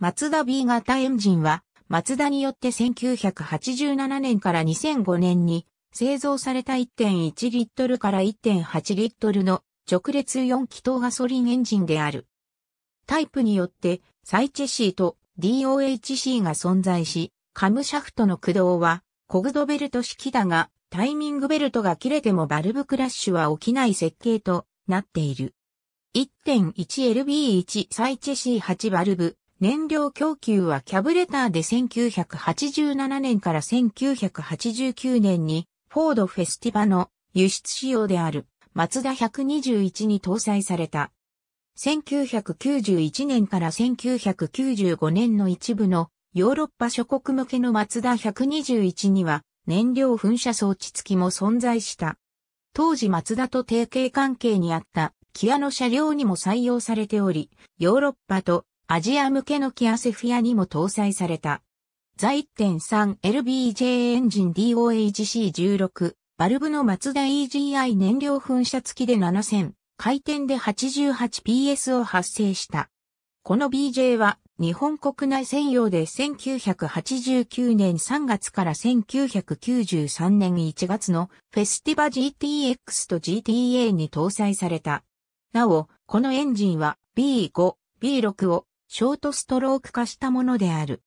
マツダ B 型エンジンは、マツダによって1987年から2005年に製造された1.1リットルから1.8リットルの直列4気筒ガソリンエンジンである。タイプによってサイチェシーと DOHC が存在し、カムシャフトの駆動はコグドベルト式だが、タイミングベルトが切れてもバルブクラッシュは起きない設計となっている。1.1LB1 サイチェシー8バルブ燃料供給はキャブレターで1987年から1989年にフォードフェスティバの輸出仕様であるマツダ121に搭載された。1991年から1995年の一部のヨーロッパ諸国向けのマツダ121には燃料噴射装置付きも存在した。当時マツダと提携関係にあったキアの車両にも採用されており、ヨーロッパとアジア向けのキアセフィアにも搭載された。ザ 1.3LBJ エンジン DOHC16、バルブのマツダ EGI 燃料噴射付きで7000、回転で 88PS を発生した。この BJ は日本国内専用で1989年3月から1993年1月のフェスティバ GTX と GTA に搭載された。なお、このエンジンは B5、B6 をショートストローク化したものである。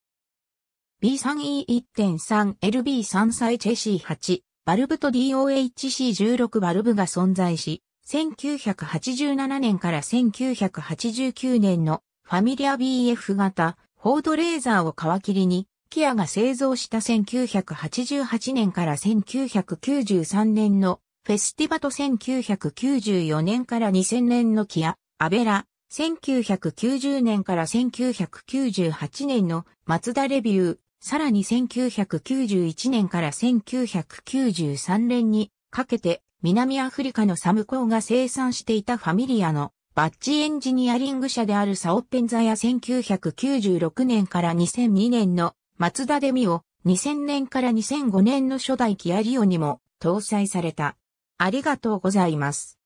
B3E1.3 LB3 サイチェシー8バルブと DOHC16 バルブが存在し、1987年から1989年のファミリア BF 型フォードレーザーを皮切りに、キアが製造した1988年から1993年のフェスティバと1994年から2000年のキア、アベラ、1990年から1998年のマツダレビュー、さらに1991年から1993年にかけて南アフリカのサムコーが生産していたファミリアのバッジエンジニアリング社であるサオッペンザや1996年から2002年のマツダデミオ、2000年から2005年の初代キアリオにも搭載された。ありがとうございます。